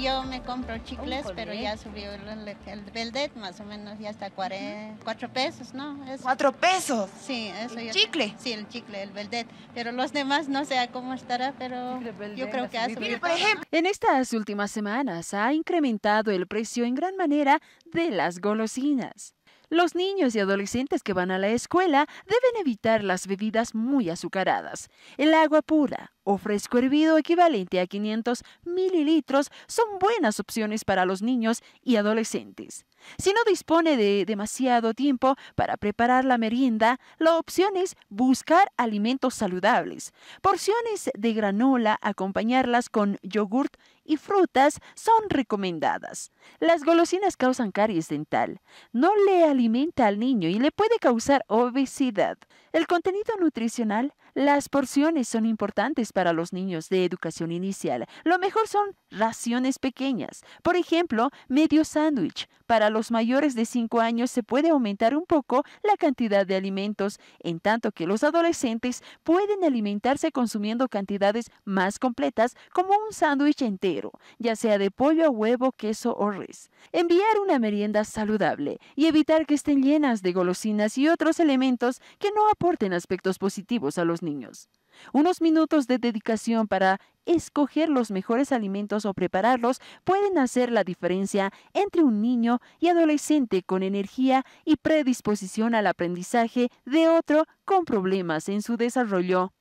yo me compro chicles, pero ya subió el, el Veldet, más o menos ya está cuare, cuatro pesos, ¿no? ¿Cuatro pesos? Sí, eso ¿El chicle? Sí, el chicle, el Veldet. Pero los demás no sé cómo estará, pero yo creo que ha subido. por ejemplo, en estas últimas semanas ha incrementado el precio en gran manera de las golosinas. Los niños y adolescentes que van a la escuela deben evitar las bebidas muy azucaradas, el agua pura, o fresco hervido equivalente a 500 mililitros son buenas opciones para los niños y adolescentes. Si no dispone de demasiado tiempo para preparar la merienda, la opción es buscar alimentos saludables. Porciones de granola acompañarlas con yogurt y frutas son recomendadas. Las golosinas causan caries dental. No le alimenta al niño y le puede causar obesidad. El contenido nutricional, las porciones son importantes para los niños de educación inicial. Lo mejor son raciones pequeñas, por ejemplo, medio sándwich, para los mayores de 5 años se puede aumentar un poco la cantidad de alimentos, en tanto que los adolescentes pueden alimentarse consumiendo cantidades más completas como un sándwich entero, ya sea de pollo huevo, queso o res. Enviar una merienda saludable y evitar que estén llenas de golosinas y otros elementos que no aporten aspectos positivos a los niños. Unos minutos de dedicación para escoger los mejores alimentos o prepararlos pueden hacer la diferencia entre un niño y adolescente con energía y predisposición al aprendizaje de otro con problemas en su desarrollo.